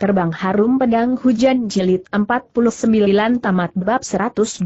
Terbang Harum Pedang Hujan Jilid 49 Tamat Bab 120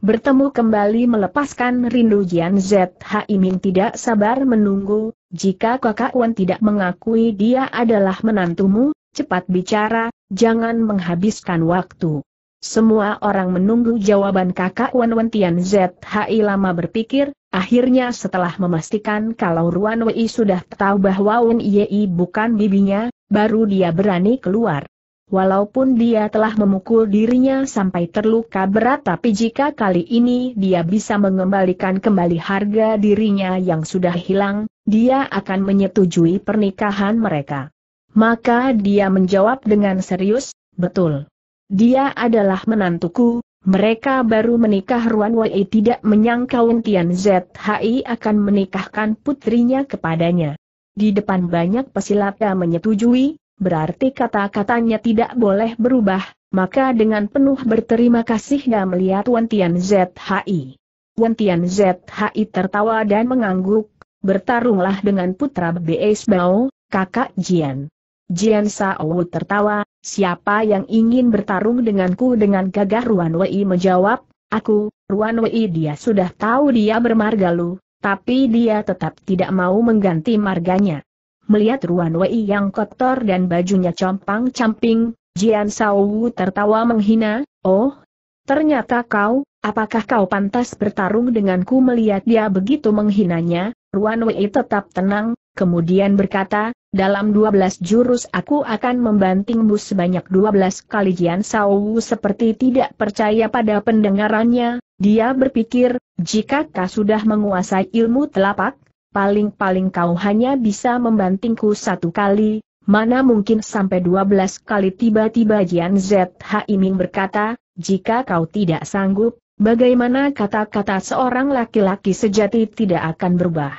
Bertemu kembali melepaskan rindu Jian H Ming tidak sabar menunggu, jika kakak Wan tidak mengakui dia adalah menantumu, cepat bicara, jangan menghabiskan waktu. Semua orang menunggu jawaban kakak Wan Wan Tian H lama berpikir, Akhirnya setelah memastikan kalau Ruan Wei sudah tahu bahwa Wen Yei bukan bibinya, baru dia berani keluar. Walaupun dia telah memukul dirinya sampai terluka berat tapi jika kali ini dia bisa mengembalikan kembali harga dirinya yang sudah hilang, dia akan menyetujui pernikahan mereka. Maka dia menjawab dengan serius, betul. Dia adalah menantuku, mereka baru menikah Ruan Wei tidak menyangka Wen Tian Zhi akan menikahkan putrinya kepadanya. Di depan banyak pesilat, yang menyetujui, berarti kata-katanya tidak boleh berubah, maka dengan penuh berterima kasih, dia melihat Wen Tian Zhi. Wen Tian Zhi tertawa dan mengangguk, bertarunglah dengan putra Beis Bao, kakak Jian. Jian Sao tertawa, siapa yang ingin bertarung denganku dengan gagah Ruan Wei menjawab, aku, Ruan Wei dia sudah tahu dia bermarga lu, tapi dia tetap tidak mau mengganti marganya. Melihat Ruan Wei yang kotor dan bajunya compang-camping, Jian Sao tertawa menghina, oh, ternyata kau, apakah kau pantas bertarung denganku melihat dia begitu menghinanya, Ruan Wei tetap tenang, kemudian berkata, dalam dua belas jurus aku akan membantingmu sebanyak dua belas kali Jian Saowu seperti tidak percaya pada pendengarannya, dia berpikir, jika kau sudah menguasai ilmu telapak, paling-paling kau hanya bisa membantingku satu kali, mana mungkin sampai dua belas kali tiba-tiba Jian ZH Iming berkata, jika kau tidak sanggup, Bagaimana kata-kata seorang laki-laki sejati tidak akan berubah?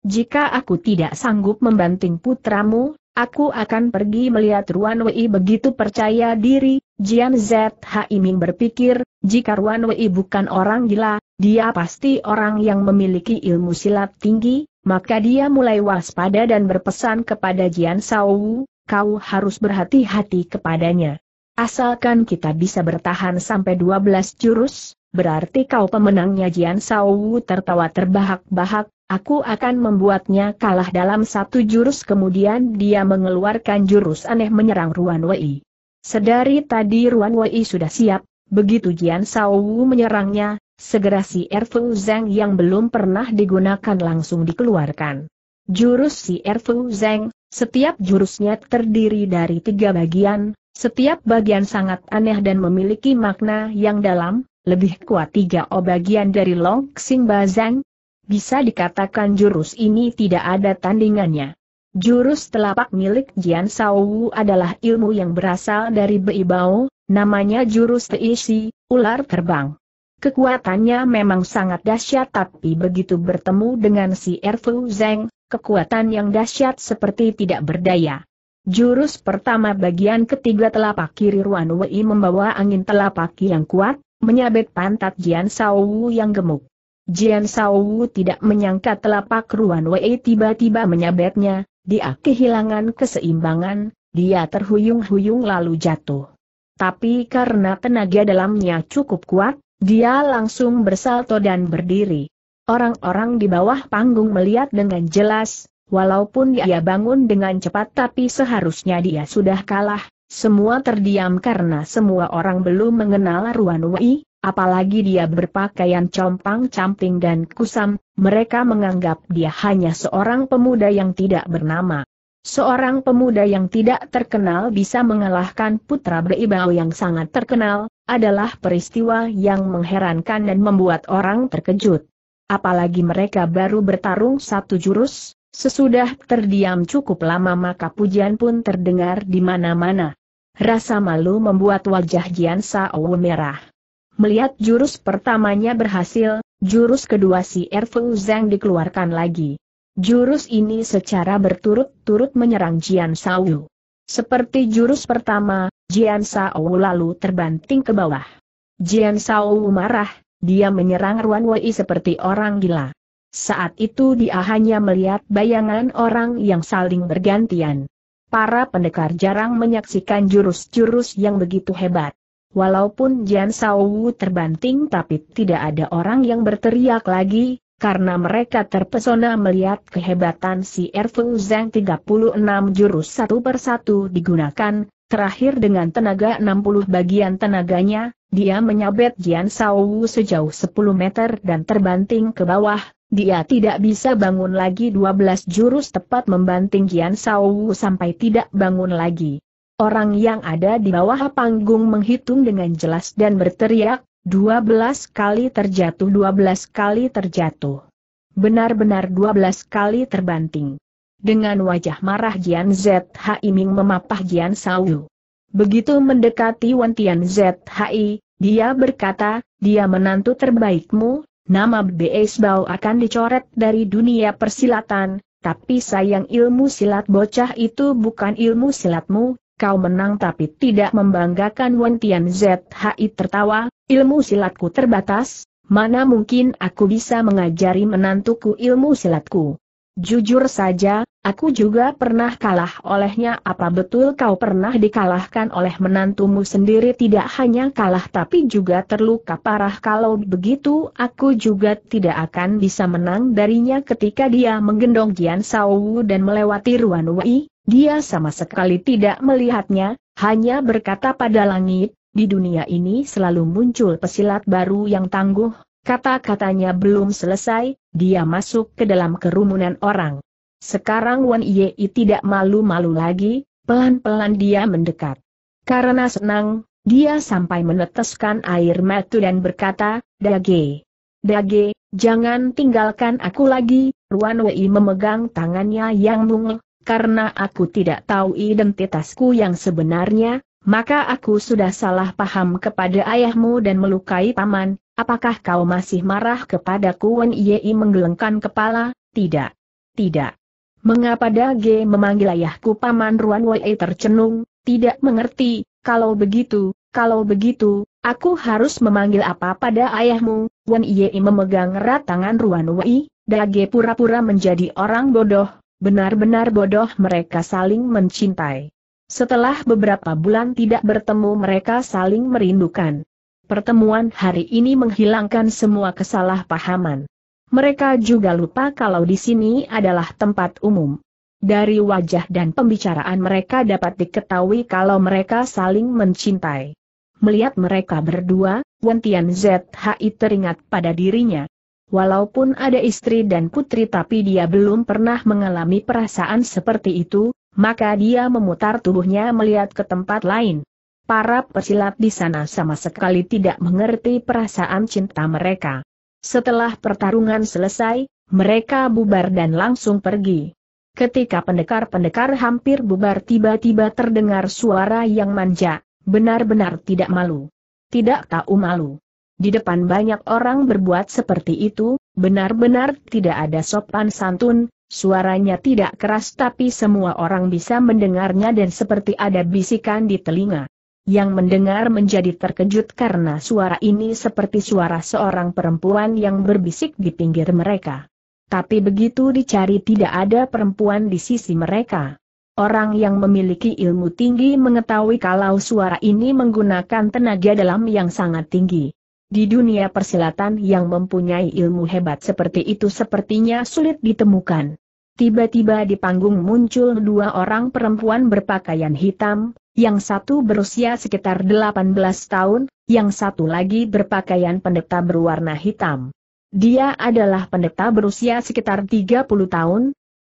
Jika aku tidak sanggup membanting putramu, aku akan pergi melihat Ruan Wei begitu percaya diri. Jian Zhi Ming berpikir, jika Ruan Wei bukan orang gila, dia pasti orang yang memiliki ilmu silat tinggi, maka dia mulai waspada dan berpesan kepada Jian Wu, kau harus berhati-hati kepadanya. Asalkan kita bisa bertahan sampai 12 jurus, berarti kau pemenangnya Jian Sao tertawa terbahak-bahak, aku akan membuatnya kalah dalam satu jurus kemudian dia mengeluarkan jurus aneh menyerang Ruan Wei. Sedari tadi Ruan Wei sudah siap, begitu Jian Sao menyerangnya, segera si Erfu Zeng yang belum pernah digunakan langsung dikeluarkan. Jurus si Erfu Zeng, setiap jurusnya terdiri dari tiga bagian, setiap bagian sangat aneh dan memiliki makna yang dalam, lebih kuat tiga O bagian dari Long Xing Bazang. Bisa dikatakan jurus ini tidak ada tandingannya. Jurus telapak milik Jian Wu adalah ilmu yang berasal dari Beibao, namanya jurus Teisi, ular terbang. Kekuatannya memang sangat dahsyat tapi begitu bertemu dengan si Erfu Zeng, kekuatan yang dahsyat seperti tidak berdaya. Jurus pertama bagian ketiga telapak kiri Ruan Wei membawa angin telapak yang kuat, menyabet pantat Jian Wu yang gemuk. Jian Wu tidak menyangka telapak Ruan Wei tiba-tiba menyabetnya, dia kehilangan keseimbangan, dia terhuyung-huyung lalu jatuh. Tapi karena tenaga dalamnya cukup kuat, dia langsung bersalto dan berdiri. Orang-orang di bawah panggung melihat dengan jelas, Walaupun dia bangun dengan cepat tapi seharusnya dia sudah kalah, semua terdiam karena semua orang belum mengenal Ruan Wei, apalagi dia berpakaian compang-camping dan kusam, mereka menganggap dia hanya seorang pemuda yang tidak bernama. Seorang pemuda yang tidak terkenal bisa mengalahkan putra Beibao yang sangat terkenal, adalah peristiwa yang mengherankan dan membuat orang terkejut. Apalagi mereka baru bertarung satu jurus, Sesudah terdiam cukup lama maka pujian pun terdengar di mana-mana. Rasa malu membuat wajah Jian Sao merah. Melihat jurus pertamanya berhasil, jurus kedua si Erfu Zhang dikeluarkan lagi. Jurus ini secara berturut-turut menyerang Jian Sao. Seperti jurus pertama, Jian Sao lalu terbanting ke bawah. Jian Sao marah, dia menyerang Ruan Wei seperti orang gila. Saat itu dia hanya melihat bayangan orang yang saling bergantian. Para pendekar jarang menyaksikan jurus-jurus yang begitu hebat. Walaupun Jian Wu terbanting tapi tidak ada orang yang berteriak lagi, karena mereka terpesona melihat kehebatan si Erfeng Zhang 36 jurus satu persatu digunakan, terakhir dengan tenaga 60 bagian tenaganya, dia menyabet Jian Wu sejauh 10 meter dan terbanting ke bawah, dia tidak bisa bangun lagi 12 jurus tepat membanting Kian Sawu sampai tidak bangun lagi. Orang yang ada di bawah panggung menghitung dengan jelas dan berteriak, 12 kali terjatuh 12 kali terjatuh. Benar-benar 12 kali terbanting. Dengan wajah marah Jian ZHI Ming memapah Jian Sawu. Begitu mendekati Wantian ZHI, dia berkata, dia menantu terbaikmu, Nama Bau akan dicoret dari dunia persilatan, tapi sayang ilmu silat bocah itu bukan ilmu silatmu, kau menang tapi tidak membanggakan Wen Tian ZHI tertawa, ilmu silatku terbatas, mana mungkin aku bisa mengajari menantuku ilmu silatku. Jujur saja, aku juga pernah kalah olehnya apa betul kau pernah dikalahkan oleh menantumu sendiri tidak hanya kalah tapi juga terluka parah kalau begitu aku juga tidak akan bisa menang darinya ketika dia menggendong Jian Wu dan melewati Ruan Wei, dia sama sekali tidak melihatnya, hanya berkata pada langit, di dunia ini selalu muncul pesilat baru yang tangguh, Kata-katanya belum selesai, dia masuk ke dalam kerumunan orang. Sekarang Wan Yei tidak malu-malu lagi, pelan-pelan dia mendekat. Karena senang, dia sampai meneteskan air mata dan berkata, Dage. Dage, jangan tinggalkan aku lagi, Wan Wei memegang tangannya yang mungil, karena aku tidak tahu identitasku yang sebenarnya, maka aku sudah salah paham kepada ayahmu dan melukai paman, Apakah kau masih marah kepadaku Wen Yei menggelengkan kepala? Tidak. Tidak. Mengapa Dage memanggil ayahku Paman Ruan Wei tercenung, tidak mengerti, kalau begitu, kalau begitu, aku harus memanggil apa pada ayahmu, Wen Yei memegang erat tangan Ruan Wei, Dage pura-pura menjadi orang bodoh, benar-benar bodoh mereka saling mencintai. Setelah beberapa bulan tidak bertemu mereka saling merindukan. Pertemuan hari ini menghilangkan semua kesalahpahaman. Mereka juga lupa kalau di sini adalah tempat umum. Dari wajah dan pembicaraan mereka dapat diketahui kalau mereka saling mencintai. Melihat mereka berdua, Wentian ZHI teringat pada dirinya. Walaupun ada istri dan putri tapi dia belum pernah mengalami perasaan seperti itu, maka dia memutar tubuhnya melihat ke tempat lain para pesilat di sana sama sekali tidak mengerti perasaan cinta mereka. Setelah pertarungan selesai, mereka bubar dan langsung pergi. Ketika pendekar-pendekar hampir bubar tiba-tiba terdengar suara yang manja, benar-benar tidak malu. Tidak tahu malu. Di depan banyak orang berbuat seperti itu, benar-benar tidak ada sopan santun, suaranya tidak keras tapi semua orang bisa mendengarnya dan seperti ada bisikan di telinga yang mendengar menjadi terkejut karena suara ini seperti suara seorang perempuan yang berbisik di pinggir mereka. Tapi begitu dicari tidak ada perempuan di sisi mereka. Orang yang memiliki ilmu tinggi mengetahui kalau suara ini menggunakan tenaga dalam yang sangat tinggi. Di dunia persilatan yang mempunyai ilmu hebat seperti itu sepertinya sulit ditemukan. Tiba-tiba di panggung muncul dua orang perempuan berpakaian hitam, yang satu berusia sekitar 18 tahun, yang satu lagi berpakaian pendeta berwarna hitam. Dia adalah pendeta berusia sekitar 30 tahun.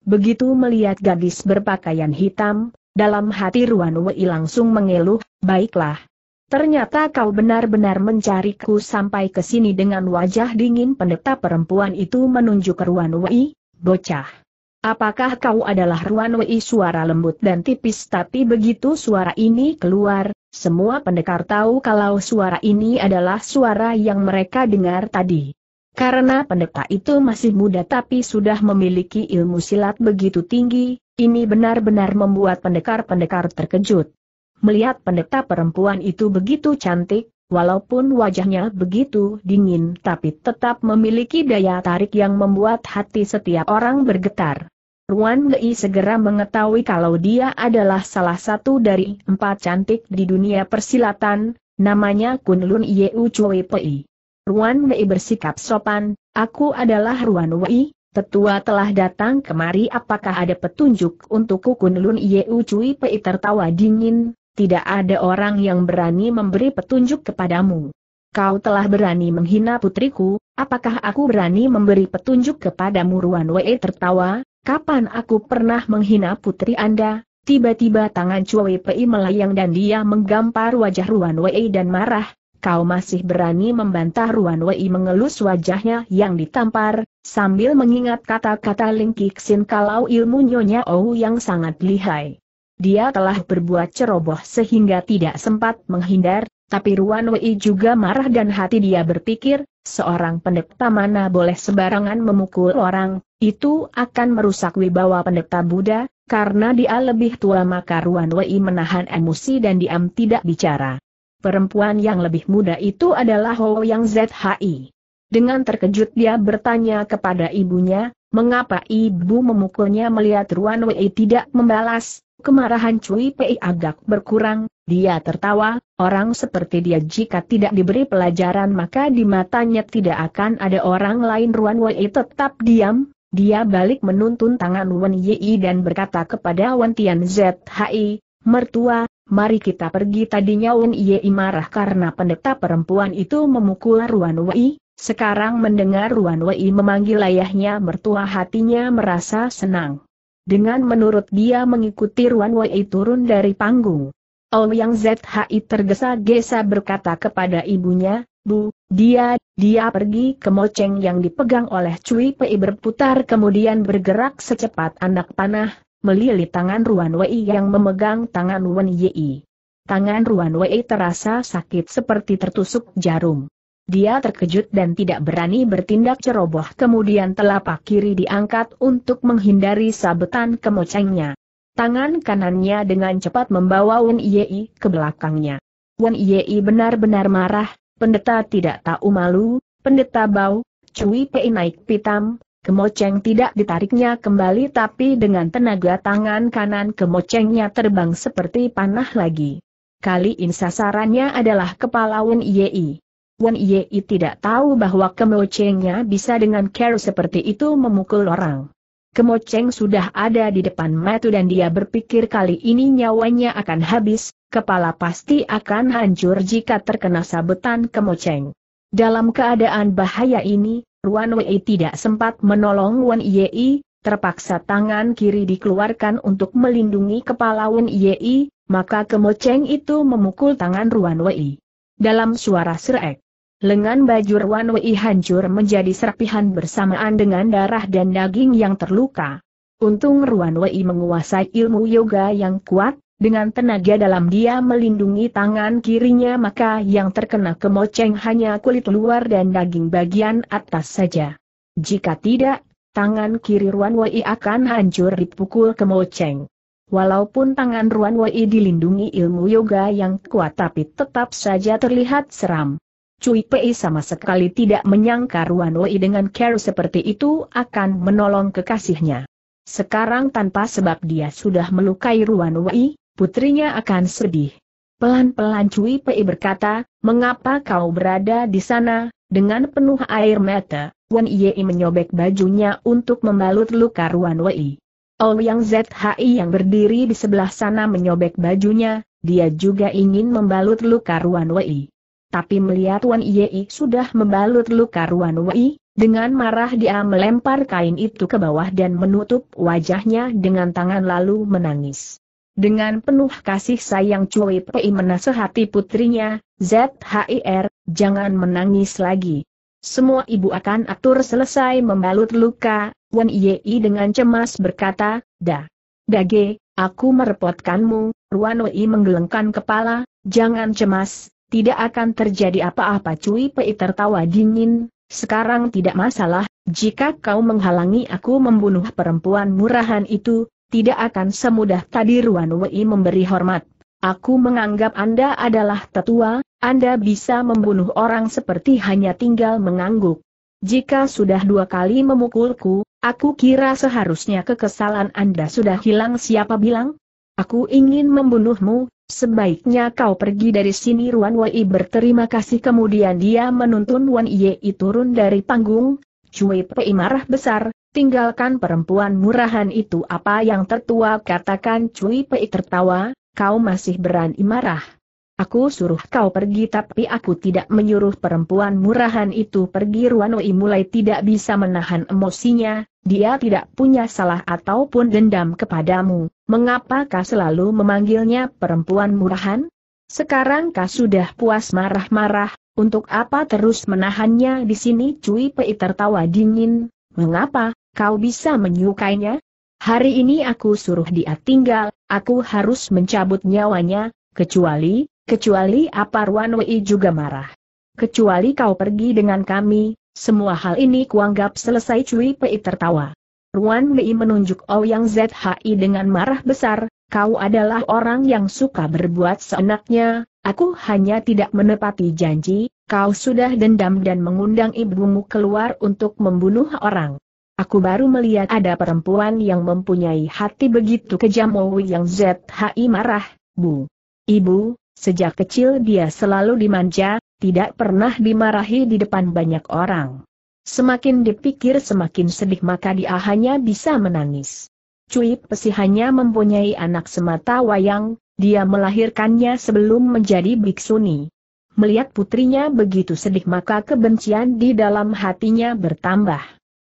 Begitu melihat gadis berpakaian hitam, dalam hati Ruan Wei langsung mengeluh, baiklah. Ternyata kau benar-benar mencariku sampai ke sini dengan wajah dingin pendeta perempuan itu menunjuk Ruan Wei, bocah. Apakah kau adalah Ruan Wei suara lembut dan tipis tapi begitu suara ini keluar, semua pendekar tahu kalau suara ini adalah suara yang mereka dengar tadi. Karena pendekar itu masih muda tapi sudah memiliki ilmu silat begitu tinggi, ini benar-benar membuat pendekar-pendekar terkejut. Melihat pendeta perempuan itu begitu cantik, Walaupun wajahnya begitu dingin tapi tetap memiliki daya tarik yang membuat hati setiap orang bergetar. Ruan Gei segera mengetahui kalau dia adalah salah satu dari empat cantik di dunia persilatan, namanya Kunlun Yeu Chui Pei. Ruan Wei bersikap sopan, aku adalah Ruan Wei, tetua telah datang kemari apakah ada petunjuk untukku Kunlun Yeu Chui Pei tertawa dingin, tidak ada orang yang berani memberi petunjuk kepadamu. Kau telah berani menghina putriku, apakah aku berani memberi petunjuk kepadamu Ruan Wei tertawa, kapan aku pernah menghina putri Anda? Tiba-tiba tangan Chua Pei melayang dan dia menggampar wajah Ruan Wei dan marah, kau masih berani membantah Ruan Wei mengelus wajahnya yang ditampar, sambil mengingat kata-kata Ling Kixin kalau ilmu Nyonya Ou yang sangat lihai. Dia telah berbuat ceroboh sehingga tidak sempat menghindar, tapi Ruan Wei juga marah dan hati dia berpikir, seorang pendekta mana boleh sembarangan memukul orang, itu akan merusak wibawa pendekta Buddha, karena dia lebih tua maka Ruan Wei menahan emosi dan diam tidak bicara. Perempuan yang lebih muda itu adalah Ho Yang ZHI. Dengan terkejut dia bertanya kepada ibunya, mengapa ibu memukulnya melihat Ruan Wei tidak membalas, Kemarahan Cui Pei agak berkurang, dia tertawa, orang seperti dia jika tidak diberi pelajaran maka di matanya tidak akan ada orang lain Ruan Wei tetap diam, dia balik menuntun tangan Wen Yi dan berkata kepada Wan Tian Zhi, mertua, mari kita pergi tadinya Wen Yi marah karena pendeta perempuan itu memukul Ruan Wei, sekarang mendengar Ruan Wei memanggil ayahnya mertua hatinya merasa senang. Dengan menurut dia mengikuti Ruan Wei turun dari panggung. Yang ZHI tergesa-gesa berkata kepada ibunya, Bu, dia, dia pergi ke moceng yang dipegang oleh Cui Pei berputar kemudian bergerak secepat anak panah, melilit tangan Ruan Wei yang memegang tangan Wen Yi. Tangan Ruan Wei terasa sakit seperti tertusuk jarum. Dia terkejut dan tidak berani bertindak ceroboh kemudian telapak kiri diangkat untuk menghindari sabetan kemocengnya. Tangan kanannya dengan cepat membawa Wen Yei ke belakangnya. Wen Yei benar-benar marah, pendeta tidak tahu malu, pendeta bau, cui pei naik pitam, kemoceng tidak ditariknya kembali tapi dengan tenaga tangan kanan kemocengnya terbang seperti panah lagi. Kali ini sasarannya adalah kepala Wen Yei. Wan Yei tidak tahu bahwa kemocengnya bisa dengan care seperti itu memukul orang. Kemoceng sudah ada di depan mata dan dia berpikir kali ini nyawanya akan habis, kepala pasti akan hancur jika terkena sabetan kemoceng. Dalam keadaan bahaya ini, Wan Wei tidak sempat menolong Wan Yei, terpaksa tangan kiri dikeluarkan untuk melindungi kepala Wan Yei, maka kemoceng itu memukul tangan Ruan Wei. Dalam suara serek, Lengan baju Wei hancur menjadi serpihan bersamaan dengan darah dan daging yang terluka. Untung Ruan Wei menguasai ilmu yoga yang kuat, dengan tenaga dalam dia melindungi tangan kirinya maka yang terkena kemoceng hanya kulit luar dan daging bagian atas saja. Jika tidak, tangan kiri Ruan Wei akan hancur dipukul kemoceng. Walaupun tangan Ruan Wei dilindungi ilmu yoga yang kuat tapi tetap saja terlihat seram. Cui Pei sama sekali tidak menyangka Ruan Wei dengan care seperti itu akan menolong kekasihnya. Sekarang tanpa sebab dia sudah melukai Ruan Wei, putrinya akan sedih. Pelan-pelan Cui Pei berkata, mengapa kau berada di sana, dengan penuh air mata, Wan Yei menyobek bajunya untuk membalut luka Ruan Wei. yang Zhi yang berdiri di sebelah sana menyobek bajunya, dia juga ingin membalut luka Ruan Wei tapi melihat Wan Yei sudah membalut luka Ruan Wei, dengan marah dia melempar kain itu ke bawah dan menutup wajahnya dengan tangan lalu menangis. Dengan penuh kasih sayang Cui Pei menasehati putrinya, ZHIR, jangan menangis lagi. Semua ibu akan atur selesai membalut luka, Wan Yei dengan cemas berkata, Da. Dage, aku merepotkanmu, Ruan Wei menggelengkan kepala, jangan cemas, tidak akan terjadi apa-apa Cui Pei tertawa dingin, sekarang tidak masalah, jika kau menghalangi aku membunuh perempuan murahan itu, tidak akan semudah tadi Ruan Wei memberi hormat. Aku menganggap Anda adalah tetua, Anda bisa membunuh orang seperti hanya tinggal mengangguk. Jika sudah dua kali memukulku, aku kira seharusnya kekesalan Anda sudah hilang siapa bilang? Aku ingin membunuhmu, Sebaiknya kau pergi dari sini Ruan Wei berterima kasih kemudian dia menuntun Wan Yei turun dari panggung. Cui Pei marah besar, tinggalkan perempuan murahan itu apa yang tertua katakan Cui Pei tertawa, kau masih berani marah. Aku suruh kau pergi tapi aku tidak menyuruh perempuan murahan itu pergi Ruan Wei mulai tidak bisa menahan emosinya, dia tidak punya salah ataupun dendam kepadamu, mengapa kau selalu memanggilnya perempuan murahan? Sekarang kau sudah puas marah-marah, untuk apa terus menahannya di sini? Cui Pei tertawa dingin, mengapa, kau bisa menyukainya? Hari ini aku suruh dia tinggal, aku harus mencabut nyawanya, kecuali, kecuali apa Ruan Wei juga marah. Kecuali kau pergi dengan kami, semua hal ini kuanggap selesai Cui Pei tertawa. Ruan Mei menunjuk Ouyang ZHI dengan marah besar, kau adalah orang yang suka berbuat seenaknya, aku hanya tidak menepati janji, kau sudah dendam dan mengundang ibumu keluar untuk membunuh orang. Aku baru melihat ada perempuan yang mempunyai hati begitu kejam Ouyang ZHI marah, Bu. Ibu, Sejak kecil dia selalu dimanja, tidak pernah dimarahi di depan banyak orang. Semakin dipikir semakin sedih maka dia hanya bisa menangis. Cui Pesi hanya mempunyai anak semata wayang, dia melahirkannya sebelum menjadi biksuni. Melihat putrinya begitu sedih maka kebencian di dalam hatinya bertambah.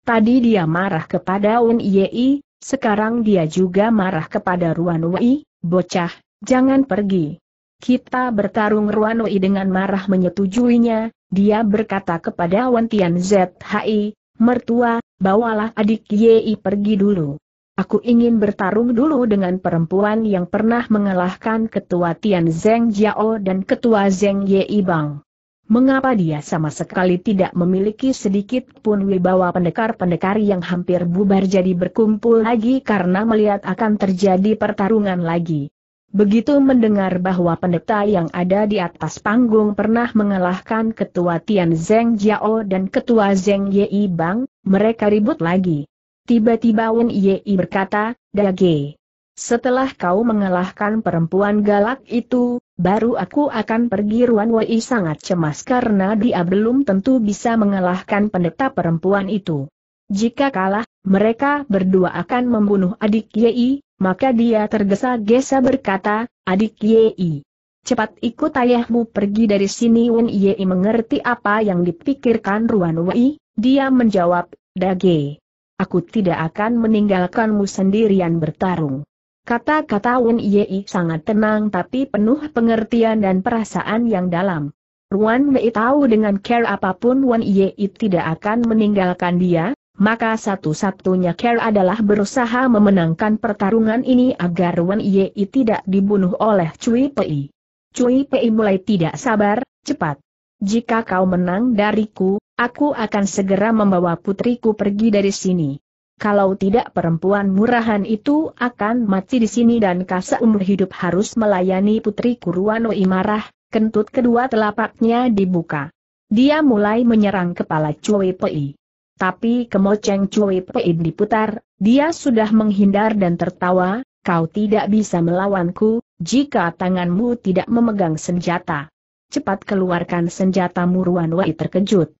Tadi dia marah kepada Wen Yei, sekarang dia juga marah kepada Ruan Wei, bocah, jangan pergi. Kita bertarung Ruanoi dengan marah menyetujuinya, dia berkata kepada Wan Tian ZHI, mertua, bawalah adik Yei pergi dulu. Aku ingin bertarung dulu dengan perempuan yang pernah mengalahkan ketua Tian Zeng Jiao dan ketua Zeng Yei Bang. Mengapa dia sama sekali tidak memiliki sedikit pun wibawa pendekar-pendekar yang hampir bubar jadi berkumpul lagi karena melihat akan terjadi pertarungan lagi. Begitu mendengar bahwa pendeta yang ada di atas panggung pernah mengalahkan ketua Tian Zeng Jiao dan ketua Zeng Yei Bang, mereka ribut lagi. Tiba-tiba Wen Yei berkata, Dage. Setelah kau mengalahkan perempuan galak itu, baru aku akan pergi Ruan Wei sangat cemas karena dia belum tentu bisa mengalahkan pendeta perempuan itu. Jika kalah, mereka berdua akan membunuh adik Yei. Maka dia tergesa-gesa berkata, adik Yei. Cepat ikut ayahmu pergi dari sini Wen Yei mengerti apa yang dipikirkan Ruan Wei, dia menjawab, Dage. Aku tidak akan meninggalkanmu sendirian bertarung. Kata-kata Wen Yei sangat tenang tapi penuh pengertian dan perasaan yang dalam. Ruan Wei tahu dengan care apapun Wen Yei tidak akan meninggalkan dia, maka satu-satunya Care adalah berusaha memenangkan pertarungan ini agar Wen Ye tidak dibunuh oleh Cui Pei. Cui Pei mulai tidak sabar, cepat. Jika kau menang dariku, aku akan segera membawa putriku pergi dari sini. Kalau tidak perempuan murahan itu akan mati di sini dan kasa umur hidup harus melayani putriku Ruanoi Imarah, kentut kedua telapaknya dibuka. Dia mulai menyerang kepala Cui Pei. Tapi kemoceng Cui Pein diputar, dia sudah menghindar dan tertawa, kau tidak bisa melawanku, jika tanganmu tidak memegang senjata. Cepat keluarkan senjata muruan Wei terkejut.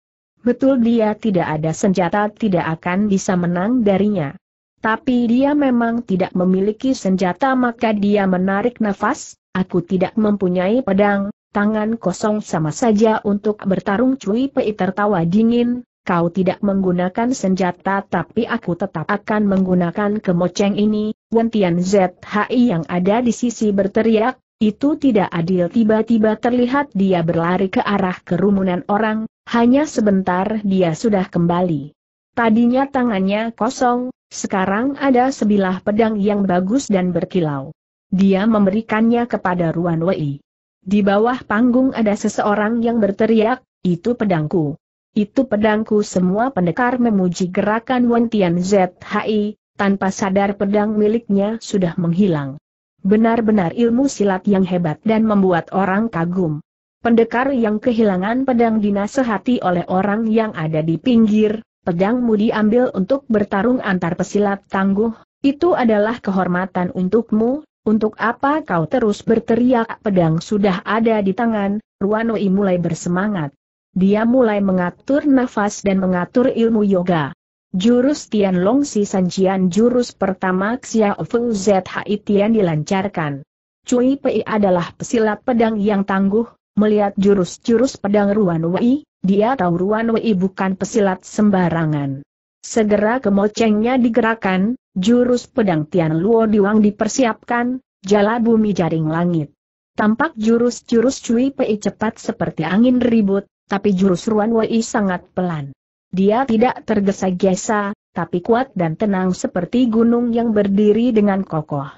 Betul dia tidak ada senjata tidak akan bisa menang darinya. Tapi dia memang tidak memiliki senjata maka dia menarik nafas, aku tidak mempunyai pedang, tangan kosong sama saja untuk bertarung Cui Pei tertawa dingin, kau tidak menggunakan senjata tapi aku tetap akan menggunakan kemoceng ini, Wentian ZHI yang ada di sisi berteriak, itu tidak adil tiba-tiba terlihat dia berlari ke arah kerumunan orang, hanya sebentar dia sudah kembali. Tadinya tangannya kosong, sekarang ada sebilah pedang yang bagus dan berkilau. Dia memberikannya kepada Ruan Wei. Di bawah panggung ada seseorang yang berteriak, itu pedangku. Itu pedangku semua pendekar memuji gerakan Wentian ZHI, tanpa sadar pedang miliknya sudah menghilang. Benar-benar ilmu silat yang hebat dan membuat orang kagum. Pendekar yang kehilangan pedang dinasehati oleh orang yang ada di pinggir, pedangmu diambil untuk bertarung antar pesilat tangguh, itu adalah kehormatan untukmu, untuk apa kau terus berteriak pedang sudah ada di tangan, Ruanoi mulai bersemangat. Dia mulai mengatur nafas dan mengatur ilmu yoga. Jurus Long Si Sanjian jurus pertama Xiao Fu Zhi Tian dilancarkan. Cui Pei adalah pesilat pedang yang tangguh, melihat jurus-jurus pedang Ruan Wei, dia tahu Ruan Wei bukan pesilat sembarangan. Segera kemocengnya digerakkan, jurus pedang Tian Luo Diwang dipersiapkan, jala bumi jaring langit. Tampak jurus-jurus Cui Pei cepat seperti angin ribut, tapi jurus Ruan Wei sangat pelan. Dia tidak tergesa-gesa, tapi kuat dan tenang seperti gunung yang berdiri dengan kokoh.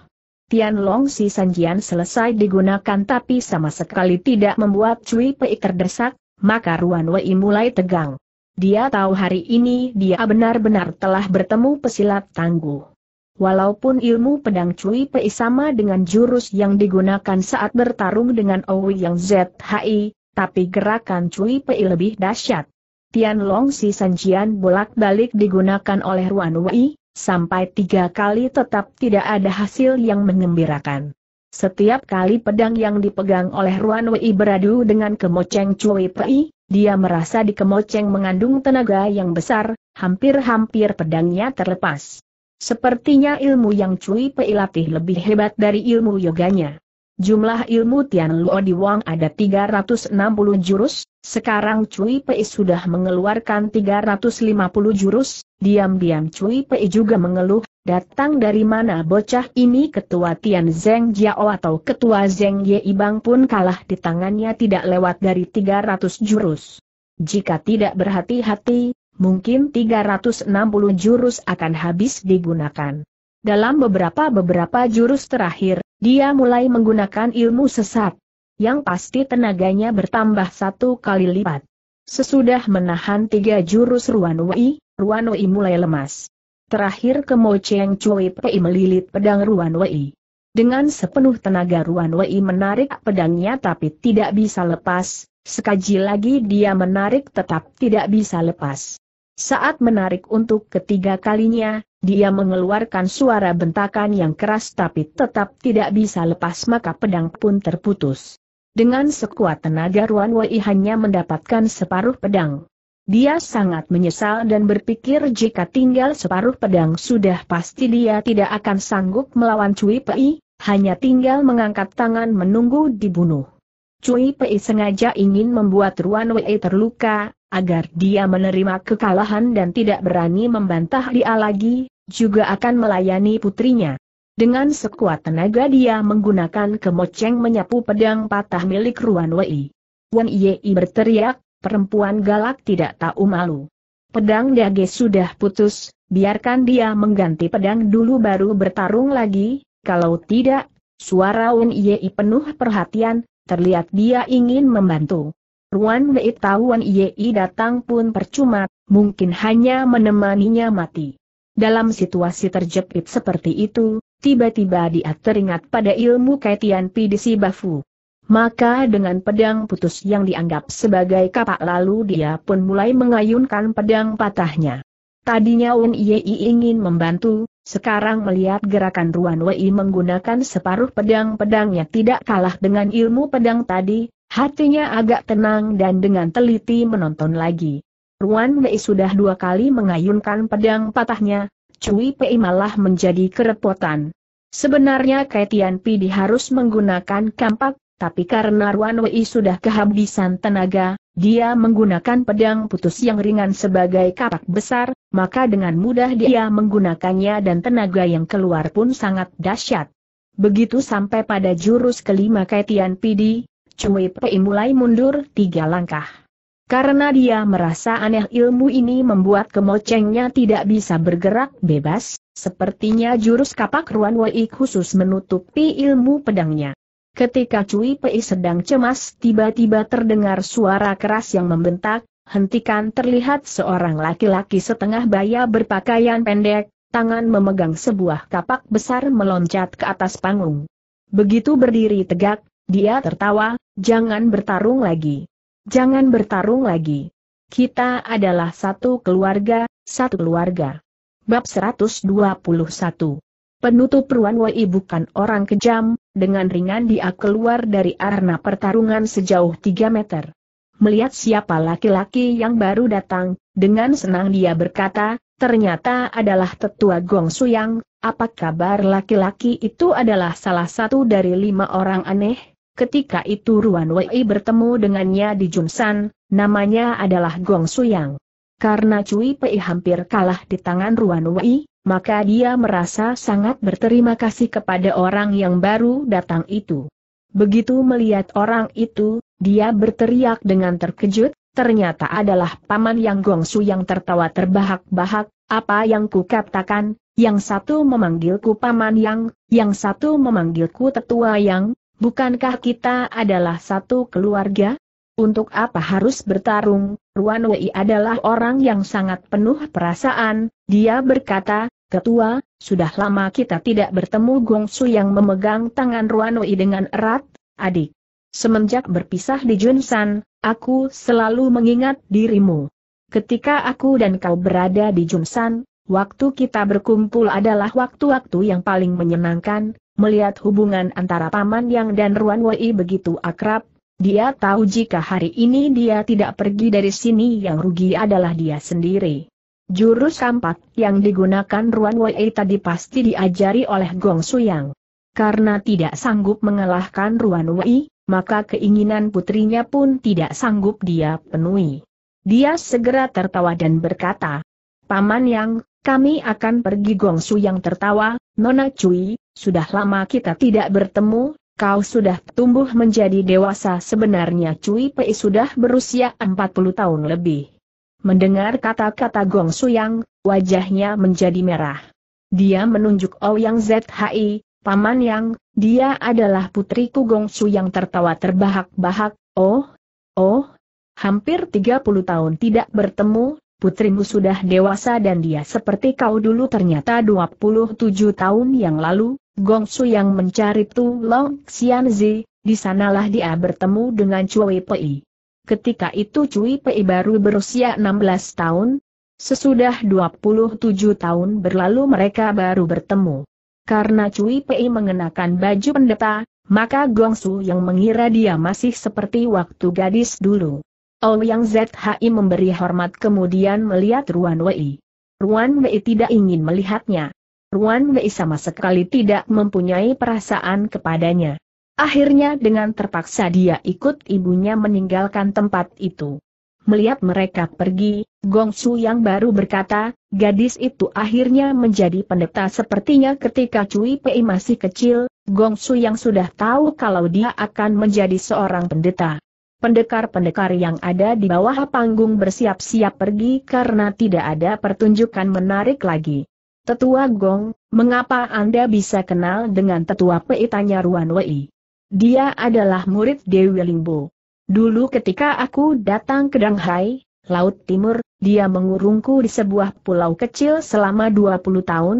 Tian Long si Sanjian selesai digunakan tapi sama sekali tidak membuat Cui Pei terdesak, maka Ruan Wei mulai tegang. Dia tahu hari ini dia benar-benar telah bertemu pesilat tangguh. Walaupun ilmu pedang Cui Pei sama dengan jurus yang digunakan saat bertarung dengan Owi Yang Zhi, tapi gerakan Cui Pei lebih dahsyat. Tian Long Si Sanjian bolak-balik digunakan oleh Ruan Wei, sampai tiga kali tetap tidak ada hasil yang mengembirakan. Setiap kali pedang yang dipegang oleh Ruan Wei beradu dengan kemoceng Cui Pei, dia merasa di kemoceng mengandung tenaga yang besar, hampir-hampir pedangnya terlepas. Sepertinya ilmu yang Cui Pei latih lebih hebat dari ilmu yoganya. Jumlah ilmu Tian Luo di Wang ada 360 jurus, sekarang Cui Pei sudah mengeluarkan 350 jurus, diam-diam Cui Pei juga mengeluh, datang dari mana bocah ini ketua Tian Zeng Jiao atau ketua Zeng Ye Ibang pun kalah di tangannya tidak lewat dari 300 jurus. Jika tidak berhati-hati, mungkin 360 jurus akan habis digunakan. Dalam beberapa-beberapa jurus terakhir, dia mulai menggunakan ilmu sesat. Yang pasti tenaganya bertambah satu kali lipat. Sesudah menahan tiga jurus Ruan Wei, Ruan Wei mulai lemas. Terakhir Mo Cheng Chui Pei melilit pedang Ruan Wei. Dengan sepenuh tenaga Ruan Wei menarik pedangnya tapi tidak bisa lepas, Sekaji lagi dia menarik tetap tidak bisa lepas. Saat menarik untuk ketiga kalinya, dia mengeluarkan suara bentakan yang keras tapi tetap tidak bisa lepas maka pedang pun terputus. Dengan sekuat tenaga Ruan Wei hanya mendapatkan separuh pedang. Dia sangat menyesal dan berpikir jika tinggal separuh pedang sudah pasti dia tidak akan sanggup melawan Cui Pei, hanya tinggal mengangkat tangan menunggu dibunuh. Cui Pei sengaja ingin membuat Ruan Wei terluka, agar dia menerima kekalahan dan tidak berani membantah dia lagi, juga akan melayani putrinya. Dengan sekuat tenaga dia menggunakan kemoceng menyapu pedang patah milik Ruan Wei. Wan Yei berteriak, perempuan galak tidak tahu malu. Pedang Dage sudah putus, biarkan dia mengganti pedang dulu baru bertarung lagi, kalau tidak, suara Wan Yei penuh perhatian, terlihat dia ingin membantu. Ruan Wei tahu Wan Yei datang pun percuma, mungkin hanya menemaninya mati. Dalam situasi terjepit seperti itu, tiba-tiba dia teringat pada ilmu Kaitian Pidisi Bafu. Maka dengan pedang putus yang dianggap sebagai kapak lalu dia pun mulai mengayunkan pedang patahnya. Tadinya Un Yi ingin membantu, sekarang melihat gerakan Ruan Wei menggunakan separuh pedang-pedangnya tidak kalah dengan ilmu pedang tadi, hatinya agak tenang dan dengan teliti menonton lagi. Ruan Mei sudah dua kali mengayunkan pedang patahnya, Cui Pei malah menjadi kerepotan. Sebenarnya Kaitian Pidi harus menggunakan kampak, tapi karena Ruan Wei sudah kehabisan tenaga, dia menggunakan pedang putus yang ringan sebagai kapak besar, maka dengan mudah dia menggunakannya dan tenaga yang keluar pun sangat dahsyat. Begitu sampai pada jurus kelima Kaitian Pidi, Cui Pei mulai mundur tiga langkah. Karena dia merasa aneh ilmu ini membuat kemocengnya tidak bisa bergerak bebas, sepertinya jurus kapak Ruan Wei khusus menutupi ilmu pedangnya. Ketika Cui Pei sedang cemas tiba-tiba terdengar suara keras yang membentak, hentikan terlihat seorang laki-laki setengah baya berpakaian pendek, tangan memegang sebuah kapak besar meloncat ke atas panggung. Begitu berdiri tegak, dia tertawa, jangan bertarung lagi. Jangan bertarung lagi. Kita adalah satu keluarga, satu keluarga. Bab 121 Penutup Ruan Wei bukan orang kejam, dengan ringan dia keluar dari arena pertarungan sejauh 3 meter. Melihat siapa laki-laki yang baru datang, dengan senang dia berkata, ternyata adalah tetua Gong Suyang, apa kabar laki-laki itu adalah salah satu dari lima orang aneh? Ketika itu Ruan Wei bertemu dengannya di Junsan, namanya adalah Gong Suyang. Karena Cui Pei hampir kalah di tangan Ruan Wei, maka dia merasa sangat berterima kasih kepada orang yang baru datang itu. Begitu melihat orang itu, dia berteriak dengan terkejut, ternyata adalah paman yang Su yang tertawa terbahak-bahak, apa yang kukatakan, yang satu memanggilku paman yang, yang satu memanggilku tetua yang, Bukankah kita adalah satu keluarga? Untuk apa harus bertarung? Ruan Wei adalah orang yang sangat penuh perasaan, dia berkata, Ketua, sudah lama kita tidak bertemu Gongsu yang memegang tangan Ruan Wei dengan erat, adik. Semenjak berpisah di Junsan, aku selalu mengingat dirimu. Ketika aku dan kau berada di Junsan, waktu kita berkumpul adalah waktu-waktu yang paling menyenangkan, Melihat hubungan antara Paman Yang dan Ruan Wei begitu akrab, dia tahu jika hari ini dia tidak pergi dari sini yang rugi adalah dia sendiri. Jurus kampak yang digunakan Ruan Wei tadi pasti diajari oleh Gong Suyang. Karena tidak sanggup mengalahkan Ruan Wei, maka keinginan putrinya pun tidak sanggup dia penuhi. Dia segera tertawa dan berkata, Paman Yang, kami akan pergi Gong Su yang tertawa, Nona Cui, sudah lama kita tidak bertemu, kau sudah tumbuh menjadi dewasa sebenarnya Cui Pei sudah berusia 40 tahun lebih. Mendengar kata-kata Gong Su yang, wajahnya menjadi merah. Dia menunjuk oh Yang Zhi, paman yang, dia adalah putriku Su yang tertawa terbahak-bahak, oh, oh, hampir 30 tahun tidak bertemu, Putrimu sudah dewasa dan dia seperti kau dulu ternyata 27 tahun yang lalu, Gong Su yang mencari Tu Long Xianzi, di sanalah dia bertemu dengan Cui Pei. Ketika itu Cui Pei baru berusia 16 tahun, Sesudah 27 tahun berlalu mereka baru bertemu. Karena Cui Pei mengenakan baju pendeta, maka Gong Su yang mengira dia masih seperti waktu gadis dulu. Ouyang Zhi memberi hormat kemudian melihat Ruan Wei. Ruan Wei tidak ingin melihatnya. Ruan Wei sama sekali tidak mempunyai perasaan kepadanya. Akhirnya dengan terpaksa dia ikut ibunya meninggalkan tempat itu. Melihat mereka pergi, Gongsu yang baru berkata, gadis itu akhirnya menjadi pendeta sepertinya ketika Cui Pei masih kecil, Gongsu yang sudah tahu kalau dia akan menjadi seorang pendeta. Pendekar-pendekar yang ada di bawah panggung bersiap-siap pergi karena tidak ada pertunjukan menarik lagi. Tetua Gong, mengapa Anda bisa kenal dengan Tetua Pei? Ruan Wei. Dia adalah murid Dewi Lingbo. Dulu ketika aku datang ke Danghai, Laut Timur, dia mengurungku di sebuah pulau kecil selama 20 tahun.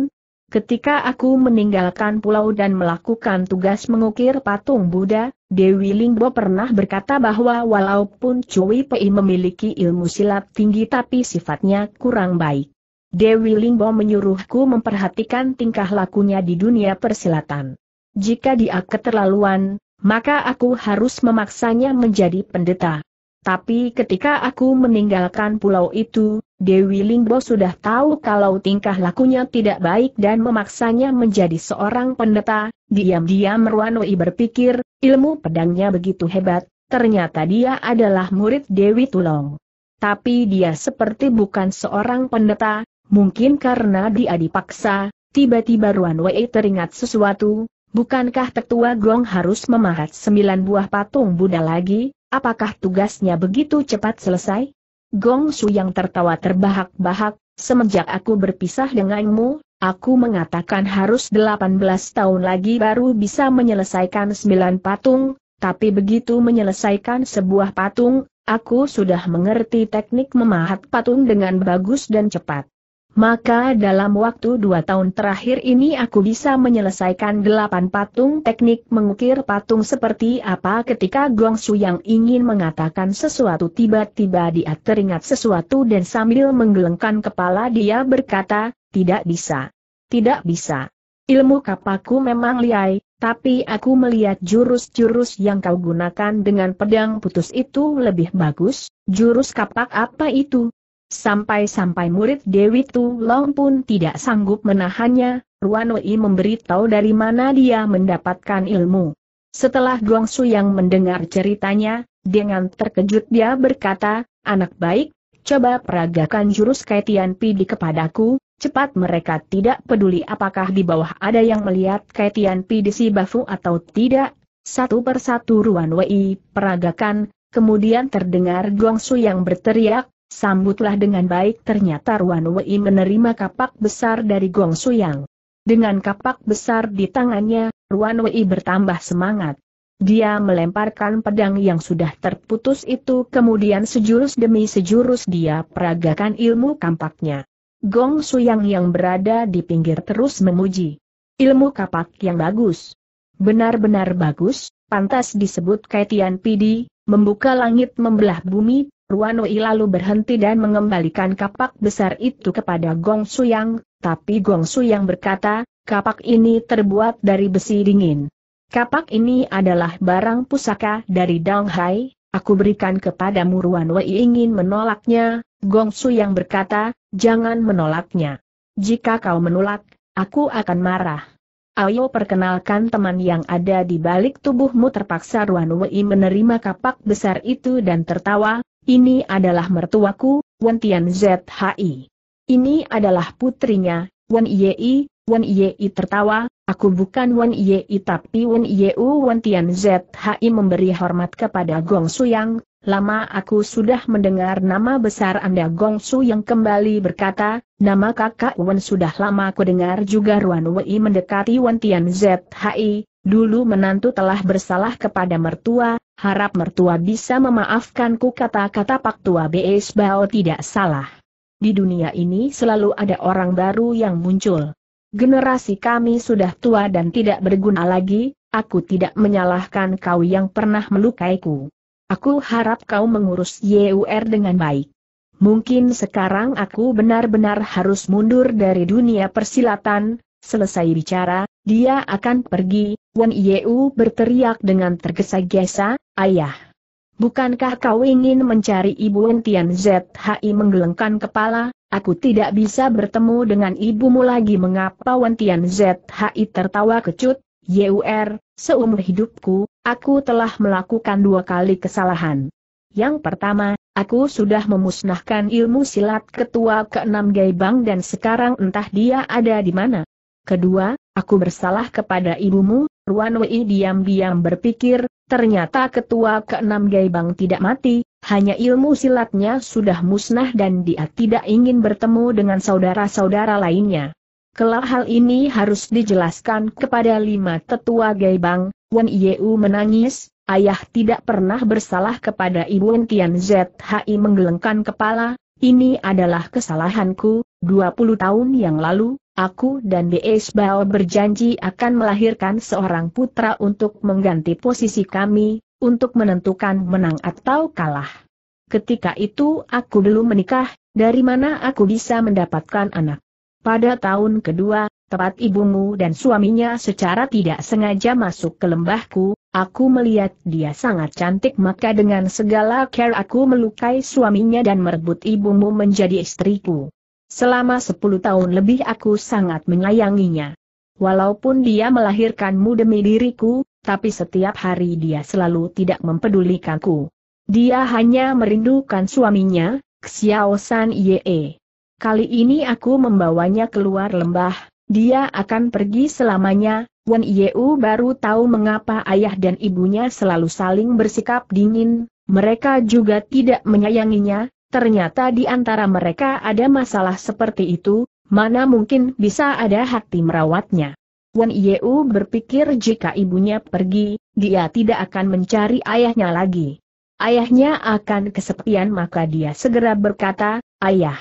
Ketika aku meninggalkan pulau dan melakukan tugas mengukir patung Buddha, Dewi Lingbo pernah berkata bahwa walaupun Cui Pei memiliki ilmu silat tinggi tapi sifatnya kurang baik. Dewi Lingbo menyuruhku memperhatikan tingkah lakunya di dunia persilatan. Jika dia keterlaluan, maka aku harus memaksanya menjadi pendeta. Tapi ketika aku meninggalkan pulau itu, Dewi Lingbo sudah tahu kalau tingkah lakunya tidak baik dan memaksanya menjadi seorang pendeta, diam-diam Ruanoi berpikir, ilmu pedangnya begitu hebat, ternyata dia adalah murid Dewi Tulong. Tapi dia seperti bukan seorang pendeta, mungkin karena dia dipaksa, tiba-tiba Ruanoi teringat sesuatu, bukankah tetua Gong harus memahat sembilan buah patung Buddha lagi, Apakah tugasnya begitu cepat selesai? Gong Su yang tertawa terbahak-bahak, semenjak aku berpisah denganmu, aku mengatakan harus 18 tahun lagi baru bisa menyelesaikan 9 patung, tapi begitu menyelesaikan sebuah patung, aku sudah mengerti teknik memahat patung dengan bagus dan cepat. Maka dalam waktu dua tahun terakhir ini aku bisa menyelesaikan delapan patung teknik mengukir patung seperti apa ketika Gong Su yang ingin mengatakan sesuatu tiba-tiba dia teringat sesuatu dan sambil menggelengkan kepala dia berkata, tidak bisa. Tidak bisa. Ilmu kapaku memang liai, tapi aku melihat jurus-jurus yang kau gunakan dengan pedang putus itu lebih bagus, jurus kapak apa itu, Sampai-sampai murid Dewi Tu Long pun tidak sanggup menahannya, Ruan Ruanoi memberitahu dari mana dia mendapatkan ilmu. Setelah Guang Guangsu yang mendengar ceritanya, dengan terkejut dia berkata, anak baik, coba peragakan jurus Kaitian Pidi kepadaku, cepat mereka tidak peduli apakah di bawah ada yang melihat Kaitian Pidi si Bafu atau tidak. Satu persatu Ruan Wei peragakan, kemudian terdengar Guang Guangsu yang berteriak, Sambutlah dengan baik ternyata Ruan Wei menerima kapak besar dari Gong Suyang. Dengan kapak besar di tangannya, Ruan Wei bertambah semangat. Dia melemparkan pedang yang sudah terputus itu kemudian sejurus demi sejurus dia peragakan ilmu kampaknya. Gong Suyang yang berada di pinggir terus memuji. Ilmu kapak yang bagus. Benar-benar bagus, pantas disebut Kaitian Pidi, membuka langit membelah bumi, Wei lalu berhenti dan mengembalikan kapak besar itu kepada Gong Suyang, tapi Gong Suyang berkata, kapak ini terbuat dari besi dingin. Kapak ini adalah barang pusaka dari Donghai, aku berikan kepadamu Ruan Wei ingin menolaknya, Gong Suyang berkata, jangan menolaknya. Jika kau menolak, aku akan marah. Ayo perkenalkan teman yang ada di balik tubuhmu terpaksa Ruan Wei menerima kapak besar itu dan tertawa, ini adalah mertuaku, Wen Tian ZHI. Ini adalah putrinya, Wen Yei, Wen Yei tertawa, aku bukan Wen Yei tapi Wen Yeu Wen Tian ZHI memberi hormat kepada Gong Su Yang. lama aku sudah mendengar nama besar Anda Gong Su yang kembali berkata, nama kakak Wen sudah lama aku dengar juga Ruan Wei mendekati Wen Tian ZHI, dulu menantu telah bersalah kepada mertua, harap mertua bisa memaafkanku kata-kata Pak Tua Bao tidak salah. Di dunia ini selalu ada orang baru yang muncul. Generasi kami sudah tua dan tidak berguna lagi, aku tidak menyalahkan kau yang pernah melukaiku. Aku harap kau mengurus YUR dengan baik. Mungkin sekarang aku benar-benar harus mundur dari dunia persilatan, selesai bicara, dia akan pergi, Wen Yeu berteriak dengan tergesa-gesa, ayah. Bukankah kau ingin mencari ibu Wen Tian Zhi menggelengkan kepala, aku tidak bisa bertemu dengan ibumu lagi mengapa Wen Tian Zhi tertawa kecut, Yeur, er, seumur hidupku, aku telah melakukan dua kali kesalahan. Yang pertama, aku sudah memusnahkan ilmu silat ketua keenam Gaibang dan sekarang entah dia ada di mana. Kedua, aku bersalah kepada ibumu, Ruan Wei diam-diam berpikir, ternyata ketua keenam Gaibang tidak mati, hanya ilmu silatnya sudah musnah dan dia tidak ingin bertemu dengan saudara-saudara lainnya. Kelak hal ini harus dijelaskan kepada lima tetua Gaibang, Wan Yeu menangis, ayah tidak pernah bersalah kepada Ibu Tian Zhi menggelengkan kepala, ini adalah kesalahanku, 20 tahun yang lalu, aku dan B.S. Bao berjanji akan melahirkan seorang putra untuk mengganti posisi kami, untuk menentukan menang atau kalah. Ketika itu aku belum menikah, dari mana aku bisa mendapatkan anak? Pada tahun kedua, tepat ibumu dan suaminya secara tidak sengaja masuk ke lembahku, Aku melihat dia sangat cantik maka dengan segala care aku melukai suaminya dan merebut ibumu menjadi istriku. Selama sepuluh tahun lebih aku sangat menyayanginya. Walaupun dia melahirkanmu demi diriku, tapi setiap hari dia selalu tidak mempedulikanku. Dia hanya merindukan suaminya, Xiao San Ye. Kali ini aku membawanya keluar lembah, dia akan pergi selamanya, Wen Yeu baru tahu mengapa ayah dan ibunya selalu saling bersikap dingin, mereka juga tidak menyayanginya, ternyata di antara mereka ada masalah seperti itu, mana mungkin bisa ada hati merawatnya. Wen Yeu berpikir jika ibunya pergi, dia tidak akan mencari ayahnya lagi. Ayahnya akan kesepian maka dia segera berkata, Ayah,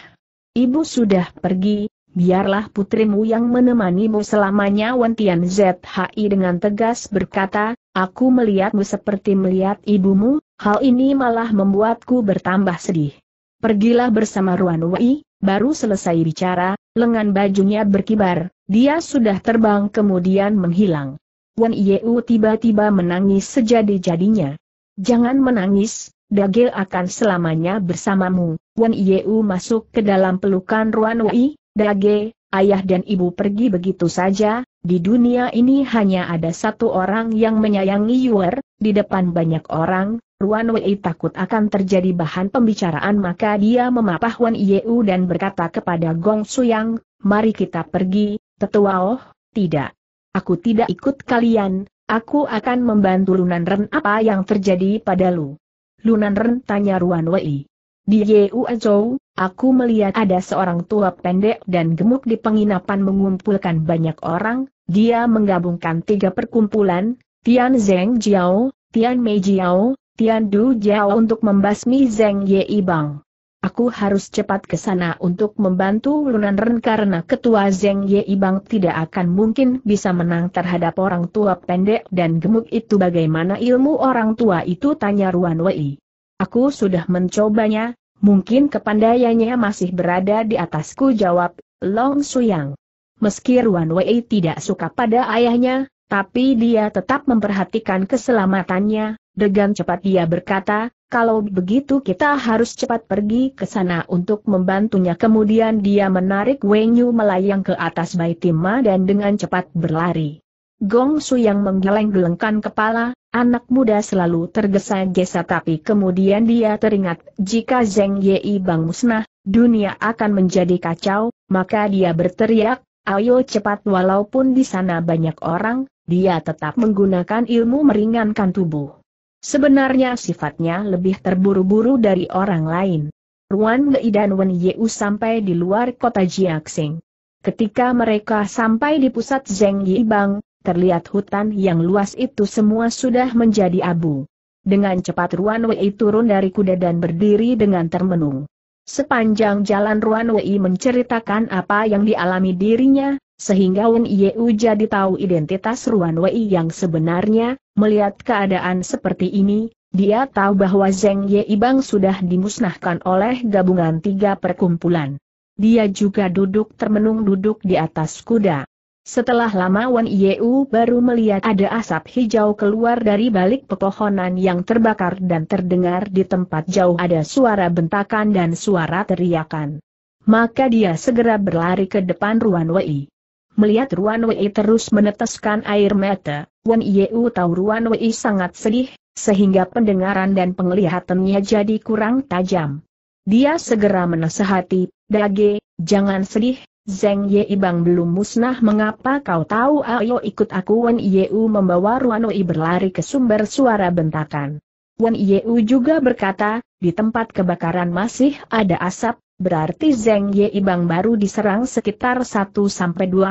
ibu sudah pergi, Biarlah putrimu yang menemanimu selamanya Wentian Tian Zhi dengan tegas berkata, aku melihatmu seperti melihat ibumu, hal ini malah membuatku bertambah sedih. Pergilah bersama Ruan Wei, baru selesai bicara, lengan bajunya berkibar, dia sudah terbang kemudian menghilang. Wan Yeu tiba-tiba menangis sejadi-jadinya. Jangan menangis, Dagil akan selamanya bersamamu. Wan Yeu masuk ke dalam pelukan Ruan Wei, Dage, ayah dan ibu pergi begitu saja, di dunia ini hanya ada satu orang yang menyayangi Yuer, di depan banyak orang, Ruan Wei takut akan terjadi bahan pembicaraan maka dia memapah Wan Yeu dan berkata kepada Gong Suyang, mari kita pergi, tetua oh, tidak. Aku tidak ikut kalian, aku akan membantu Lunan Ren apa yang terjadi pada lu. Lunan Ren tanya Ruan Wei. Di Yeu Zhou, aku melihat ada seorang tua pendek dan gemuk di penginapan mengumpulkan banyak orang, dia menggabungkan tiga perkumpulan, Tian Zeng Jiao, Tian Mei Jiao, Tian Du Jiao untuk membasmi Zeng Yei Bang. Aku harus cepat ke sana untuk membantu Lunan Ren karena ketua Zeng Yei Bang tidak akan mungkin bisa menang terhadap orang tua pendek dan gemuk itu bagaimana ilmu orang tua itu tanya Ruan Wei. Aku sudah mencobanya, mungkin kepandaiannya masih berada di atasku jawab, Long Suyang. Meski Ruan Wei tidak suka pada ayahnya, tapi dia tetap memperhatikan keselamatannya, dengan cepat dia berkata, kalau begitu kita harus cepat pergi ke sana untuk membantunya. Kemudian dia menarik Wenyu melayang ke atas Baitima dan dengan cepat berlari. Gong Su yang menggeleng-gelengkan kepala, Anak muda selalu tergesa-gesa tapi kemudian dia teringat, jika Zeng Yei Bang musnah, dunia akan menjadi kacau, maka dia berteriak, ayo cepat walaupun di sana banyak orang, dia tetap menggunakan ilmu meringankan tubuh. Sebenarnya sifatnya lebih terburu-buru dari orang lain. Ruan Lei dan Wen Yeu sampai di luar kota Jiaxing. Ketika mereka sampai di pusat Zeng Yibang, terlihat hutan yang luas itu semua sudah menjadi abu. Dengan cepat Ruan Wei turun dari kuda dan berdiri dengan termenung. Sepanjang jalan Ruan Wei menceritakan apa yang dialami dirinya, sehingga Wen Yeu jadi tahu identitas Ruan Wei yang sebenarnya, melihat keadaan seperti ini, dia tahu bahwa Zeng Ye Ibang sudah dimusnahkan oleh gabungan tiga perkumpulan. Dia juga duduk termenung duduk di atas kuda. Setelah lama Wan Yeu baru melihat ada asap hijau keluar dari balik pepohonan yang terbakar dan terdengar di tempat jauh ada suara bentakan dan suara teriakan. Maka dia segera berlari ke depan Ruan Wei. Melihat Ruan Wei terus meneteskan air mata, Wan Yeu tahu Ruan Wei sangat sedih, sehingga pendengaran dan penglihatannya jadi kurang tajam. Dia segera menasehati, Dage, jangan sedih, Zeng Ibang belum musnah mengapa kau tahu ayo ikut aku Wen Yeu membawa Ui berlari ke sumber suara bentakan. Wen Yeu juga berkata, di tempat kebakaran masih ada asap, berarti Zeng Ibang baru diserang sekitar 1-2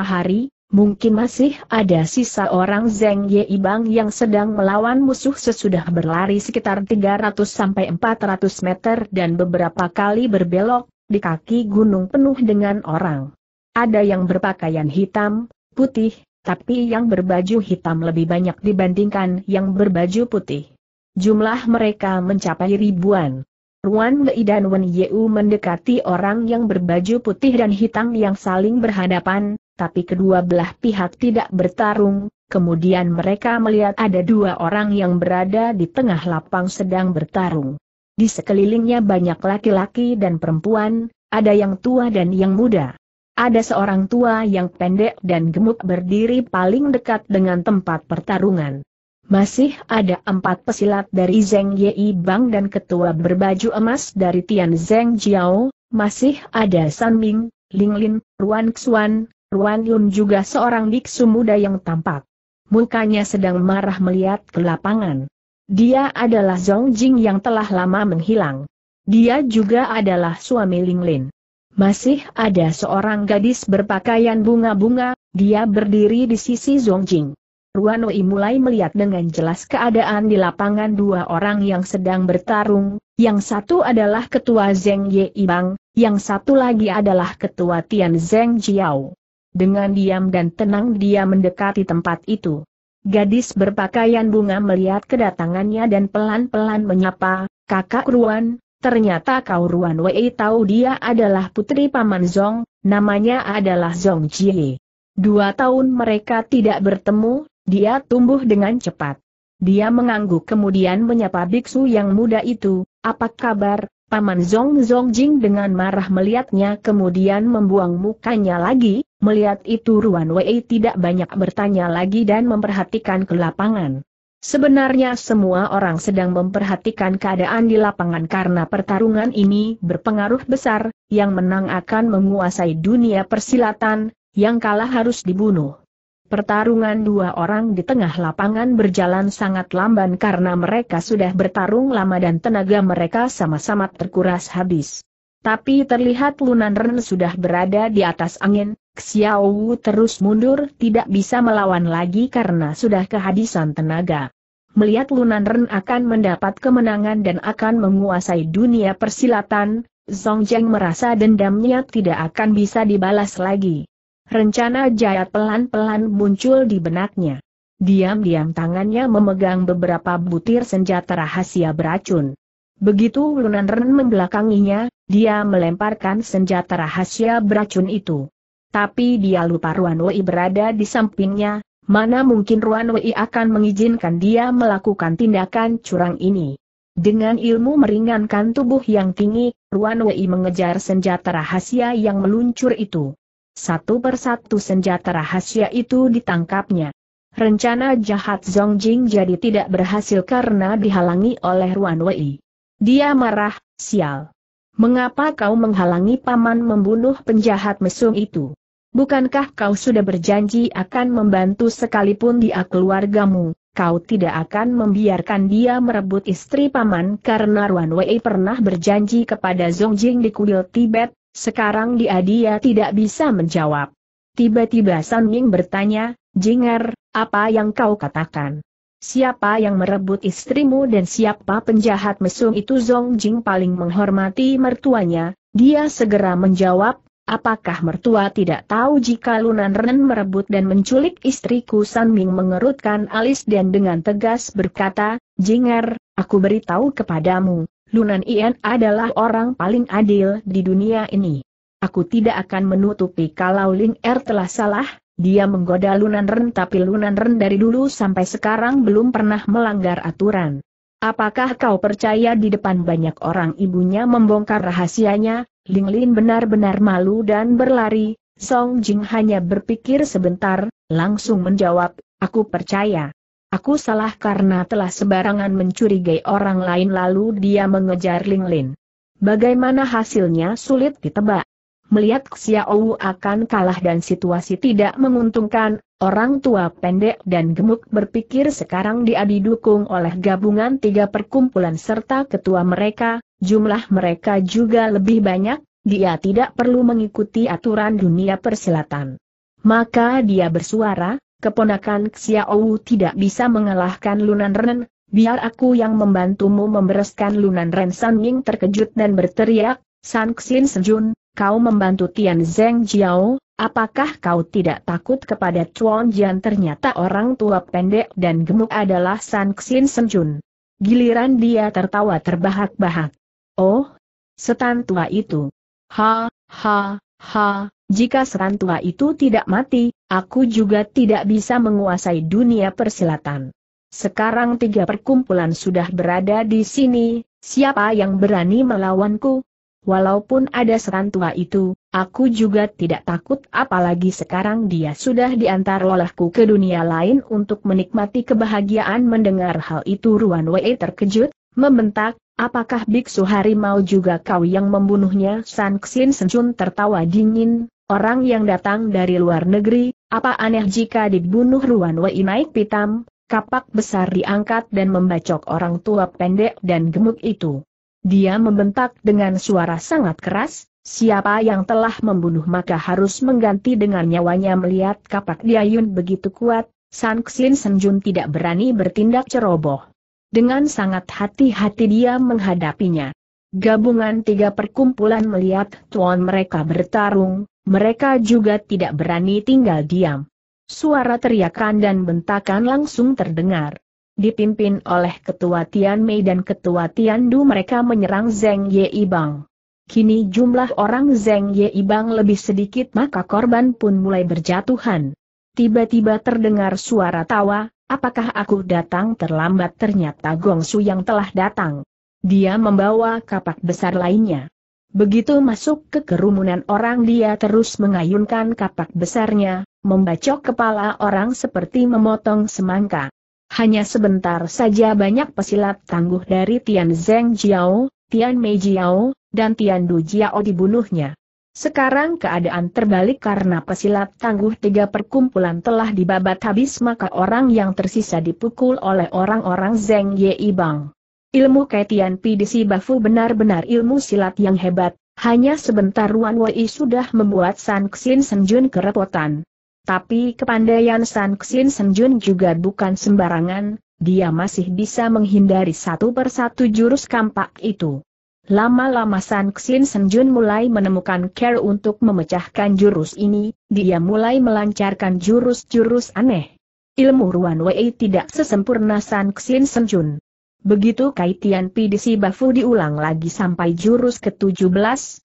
hari, mungkin masih ada sisa orang Zeng Ibang yang sedang melawan musuh sesudah berlari sekitar 300-400 meter dan beberapa kali berbelok, di kaki gunung penuh dengan orang. Ada yang berpakaian hitam, putih, tapi yang berbaju hitam lebih banyak dibandingkan yang berbaju putih. Jumlah mereka mencapai ribuan. Ruan Bei dan Wen Yeu mendekati orang yang berbaju putih dan hitam yang saling berhadapan, tapi kedua belah pihak tidak bertarung, kemudian mereka melihat ada dua orang yang berada di tengah lapang sedang bertarung. Di sekelilingnya banyak laki-laki dan perempuan, ada yang tua dan yang muda. Ada seorang tua yang pendek dan gemuk berdiri paling dekat dengan tempat pertarungan. Masih ada empat pesilat dari Zeng Yi Bang dan ketua berbaju emas dari Tian Zeng Jiao, masih ada San Ming, Ling Lin, Ruan Xuan, Ruan Yun juga seorang biksu muda yang tampak. Mukanya sedang marah melihat ke lapangan. Dia adalah Zhong Jing yang telah lama menghilang. Dia juga adalah suami Ling Lin. Masih ada seorang gadis berpakaian bunga-bunga, dia berdiri di sisi Zongjing. Wei mulai melihat dengan jelas keadaan di lapangan dua orang yang sedang bertarung, yang satu adalah ketua Zeng Ye Ibang, yang satu lagi adalah ketua Tian Zeng Jiao. Dengan diam dan tenang dia mendekati tempat itu. Gadis berpakaian bunga melihat kedatangannya dan pelan-pelan menyapa, kakak Ruan, Ternyata kau Ruan Wei tahu dia adalah putri Paman Zong, namanya adalah Zong Jie. Dua tahun mereka tidak bertemu, dia tumbuh dengan cepat. Dia mengangguk kemudian menyapa biksu yang muda itu, apa kabar, Paman Zong Zong Jing dengan marah melihatnya kemudian membuang mukanya lagi, melihat itu Ruan Wei tidak banyak bertanya lagi dan memperhatikan ke lapangan. Sebenarnya semua orang sedang memperhatikan keadaan di lapangan karena pertarungan ini berpengaruh besar, yang menang akan menguasai dunia persilatan, yang kalah harus dibunuh. Pertarungan dua orang di tengah lapangan berjalan sangat lamban karena mereka sudah bertarung lama dan tenaga mereka sama-sama terkuras habis. Tapi terlihat Lunan Ren sudah berada di atas angin, Xiao Wu terus mundur tidak bisa melawan lagi karena sudah kehabisan tenaga. Melihat Lunan Ren akan mendapat kemenangan dan akan menguasai dunia persilatan, Zhong Zheng merasa dendamnya tidak akan bisa dibalas lagi. Rencana jayat pelan-pelan muncul di benaknya. Diam-diam tangannya memegang beberapa butir senjata rahasia beracun. Begitu Lunan Ren membelakanginya, dia melemparkan senjata rahasia beracun itu tapi dia lupa Ruan Wei berada di sampingnya, mana mungkin Ruan Wei akan mengizinkan dia melakukan tindakan curang ini. Dengan ilmu meringankan tubuh yang tinggi, Ruan Wei mengejar senjata rahasia yang meluncur itu. Satu persatu senjata rahasia itu ditangkapnya. Rencana jahat Zong Jing jadi tidak berhasil karena dihalangi oleh Ruan Wei. Dia marah, sial. Mengapa kau menghalangi paman membunuh penjahat mesum itu? Bukankah kau sudah berjanji akan membantu sekalipun dia keluargamu? Kau tidak akan membiarkan dia merebut istri paman karena Ruan Wei pernah berjanji kepada Zong Jing di kuil Tibet, sekarang dia dia tidak bisa menjawab. Tiba-tiba San Ming bertanya, Jing'er, apa yang kau katakan? Siapa yang merebut istrimu dan siapa penjahat mesum itu Zong Jing paling menghormati mertuanya, dia segera menjawab, Apakah mertua tidak tahu jika Lunan Ren merebut dan menculik istriku San Ming mengerutkan alis dan dengan tegas berkata, Jing'er, aku beritahu kepadamu, Lunan Ien adalah orang paling adil di dunia ini. Aku tidak akan menutupi kalau Ling Er telah salah, dia menggoda Lunan Ren tapi Lunan Ren dari dulu sampai sekarang belum pernah melanggar aturan. Apakah kau percaya di depan banyak orang ibunya membongkar rahasianya, Ling Lin benar-benar malu dan berlari, Song Jing hanya berpikir sebentar, langsung menjawab, aku percaya. Aku salah karena telah sembarangan mencurigai orang lain lalu dia mengejar Ling Lin. Bagaimana hasilnya sulit ditebak. Melihat Xiaowu akan kalah dan situasi tidak menguntungkan, orang tua pendek dan gemuk berpikir sekarang dia didukung oleh gabungan tiga perkumpulan serta ketua mereka, Jumlah mereka juga lebih banyak, dia tidak perlu mengikuti aturan dunia persilatan. Maka dia bersuara, keponakan Xiaowu tidak bisa mengalahkan Lunan Ren, biar aku yang membantumu membereskan Lunan Ren San Ming terkejut dan berteriak, San Xin Sejun, kau membantu Tian Zeng Jiao, apakah kau tidak takut kepada Chuan Jian ternyata orang tua pendek dan gemuk adalah San Xin Sejun. Giliran dia tertawa terbahak-bahak. Oh, setan tua itu. Ha, ha, ha, jika setan tua itu tidak mati, aku juga tidak bisa menguasai dunia persilatan. Sekarang tiga perkumpulan sudah berada di sini, siapa yang berani melawanku? Walaupun ada setan tua itu, aku juga tidak takut apalagi sekarang dia sudah diantar lolahku ke dunia lain untuk menikmati kebahagiaan mendengar hal itu Ruan Wei terkejut, membentak, Apakah Biksu Harimau juga kau yang membunuhnya? San Xin Senjun tertawa dingin, orang yang datang dari luar negeri, apa aneh jika dibunuh Ruan Wei naik pitam, kapak besar diangkat dan membacok orang tua pendek dan gemuk itu. Dia membentak dengan suara sangat keras, siapa yang telah membunuh maka harus mengganti dengan nyawanya melihat kapak Diayun begitu kuat, San Xin Senjun tidak berani bertindak ceroboh. Dengan sangat hati-hati dia menghadapinya. Gabungan tiga perkumpulan melihat tuan mereka bertarung, mereka juga tidak berani tinggal diam. Suara teriakan dan bentakan langsung terdengar. Dipimpin oleh Ketua Tian Mei dan Ketua Tian Du mereka menyerang Zeng Yeibang. Kini jumlah orang Zeng Yeibang lebih sedikit maka korban pun mulai berjatuhan. Tiba-tiba terdengar suara tawa, apakah aku datang terlambat ternyata Gongsu yang telah datang. Dia membawa kapak besar lainnya. Begitu masuk ke kerumunan orang dia terus mengayunkan kapak besarnya, membacok kepala orang seperti memotong semangka. Hanya sebentar saja banyak pesilat tangguh dari Tian Zheng Jiao, Tian Mei Jiao, dan Tian Du Jiao dibunuhnya. Sekarang keadaan terbalik karena pesilat tangguh tiga perkumpulan telah dibabat habis maka orang yang tersisa dipukul oleh orang-orang Zeng Yei Bang. Ilmu Kaitian Pidisi Bafu benar-benar ilmu silat yang hebat, hanya sebentar Wan Wei sudah membuat San Xin Senjun kerepotan. Tapi kepandaian San Xin Senjun juga bukan sembarangan, dia masih bisa menghindari satu persatu jurus kampak itu. Lama-lama San Xin Senjun mulai menemukan care untuk memecahkan jurus ini, dia mulai melancarkan jurus-jurus aneh. Ilmu Ruan Wei tidak sesempurna San Xin Senjun. Begitu kaitian Tian Pi diulang lagi sampai jurus ke-17,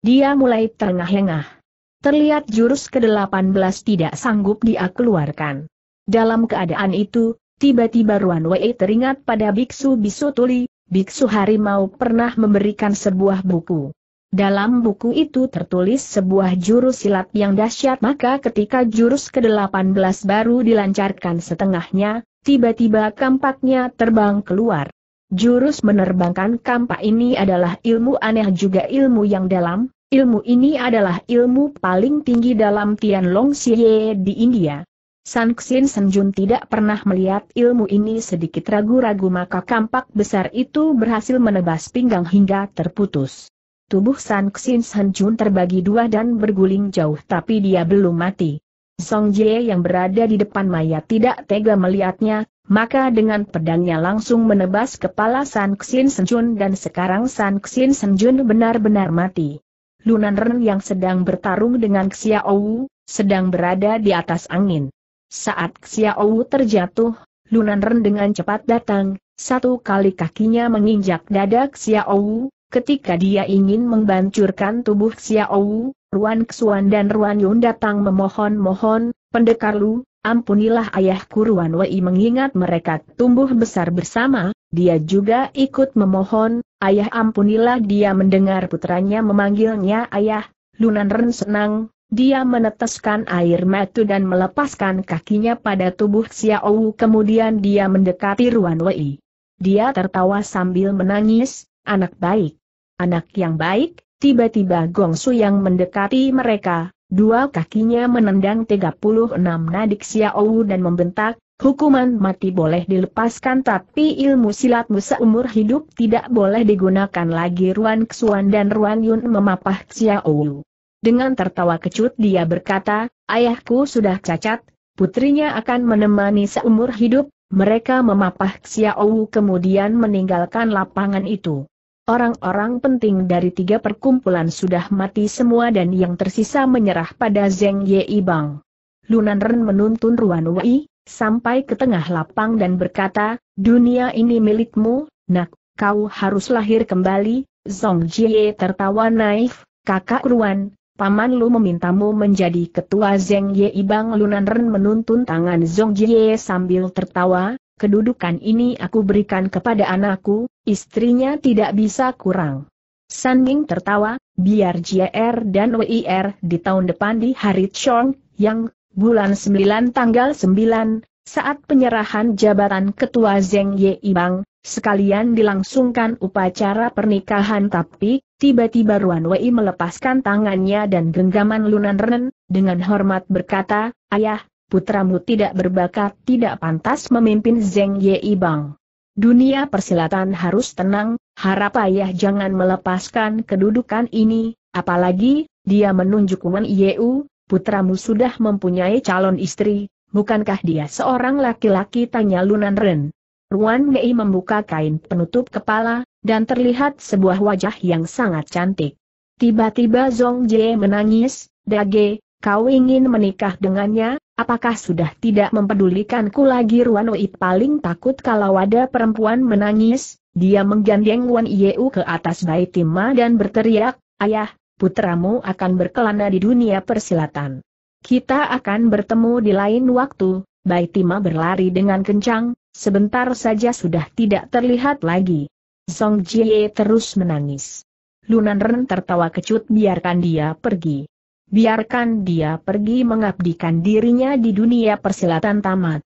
dia mulai terengah-engah. Terlihat jurus ke-18 tidak sanggup dia keluarkan. Dalam keadaan itu, tiba-tiba Ruan Wei teringat pada Biksu Bisu Tuli, Biksu Harimau pernah memberikan sebuah buku. Dalam buku itu tertulis sebuah jurus silat yang dahsyat maka ketika jurus ke-18 baru dilancarkan setengahnya, tiba-tiba kampaknya terbang keluar. Jurus menerbangkan kampak ini adalah ilmu aneh juga ilmu yang dalam, ilmu ini adalah ilmu paling tinggi dalam Tianlong Xie di India. San Xin Senjun tidak pernah melihat ilmu ini sedikit ragu-ragu maka kampak besar itu berhasil menebas pinggang hingga terputus. Tubuh San Xin Senjun terbagi dua dan berguling jauh tapi dia belum mati. Song Jie yang berada di depan mayat tidak tega melihatnya, maka dengan pedangnya langsung menebas kepala San Xin Senjun dan sekarang San Xin Senjun benar-benar mati. Lunan Ren yang sedang bertarung dengan Xiao Wu, sedang berada di atas angin. Saat Xiaowu terjatuh, Lunan Ren dengan cepat datang, satu kali kakinya menginjak dada Xiaowu, ketika dia ingin membancurkan tubuh Xiaowu, Ruan Xuan dan Ruan Yun datang memohon-mohon, pendekar Lu, ampunilah ayahku Ruan Wei mengingat mereka tumbuh besar bersama, dia juga ikut memohon, ayah ampunilah dia mendengar putranya memanggilnya ayah, Lunan Ren senang, dia meneteskan air mata dan melepaskan kakinya pada tubuh Xiao Wu. kemudian dia mendekati Ruan Wei. Dia tertawa sambil menangis, anak baik. Anak yang baik, tiba-tiba Gong Su yang mendekati mereka, dua kakinya menendang 36 nadik Xiao Wu dan membentak, Hukuman mati boleh dilepaskan tapi ilmu silatmu seumur hidup tidak boleh digunakan lagi Ruan Xuan dan Ruan Yun memapah Xiao Wu. Dengan tertawa kecut dia berkata, ayahku sudah cacat, putrinya akan menemani seumur hidup, mereka memapah Xiaowu kemudian meninggalkan lapangan itu. Orang-orang penting dari tiga perkumpulan sudah mati semua dan yang tersisa menyerah pada Zeng Yei Bang. Lunan Ren menuntun Ruan Wei, sampai ke tengah lapang dan berkata, dunia ini milikmu, nak, kau harus lahir kembali, Zong Jie tertawa naif, kakak Ruan, Paman Lu memintamu menjadi ketua Zeng Ye Ibang Lunan Ren menuntun tangan Zong Jie sambil tertawa, kedudukan ini aku berikan kepada anakku, istrinya tidak bisa kurang. San Ming tertawa, biar JR er dan WIR er di tahun depan di hari Chong, yang, bulan 9 tanggal 9, saat penyerahan jabatan ketua Zeng Ye Ibang, sekalian dilangsungkan upacara pernikahan tapi, Tiba-tiba Ruan Wei melepaskan tangannya dan genggaman Lunan Ren, dengan hormat berkata, Ayah, putramu tidak berbakat tidak pantas memimpin Zeng Yei Bang. Dunia persilatan harus tenang, harap ayah jangan melepaskan kedudukan ini, apalagi, dia menunjuk Wen Yeu, putramu sudah mempunyai calon istri, bukankah dia seorang laki-laki tanya Lunan Ren. Ruan Wei membuka kain penutup kepala, dan terlihat sebuah wajah yang sangat cantik. Tiba-tiba Zong Jie menangis, Dage, kau ingin menikah dengannya, apakah sudah tidak mempedulikanku lagi Ruan Wei paling takut kalau ada perempuan menangis, dia menggandeng Wan Yeu ke atas Baitima dan berteriak, Ayah, putramu akan berkelana di dunia persilatan. Kita akan bertemu di lain waktu, Baitima berlari dengan kencang, sebentar saja sudah tidak terlihat lagi. Song Jie terus menangis. Lunan Ren tertawa kecut biarkan dia pergi. Biarkan dia pergi mengabdikan dirinya di dunia persilatan tamat.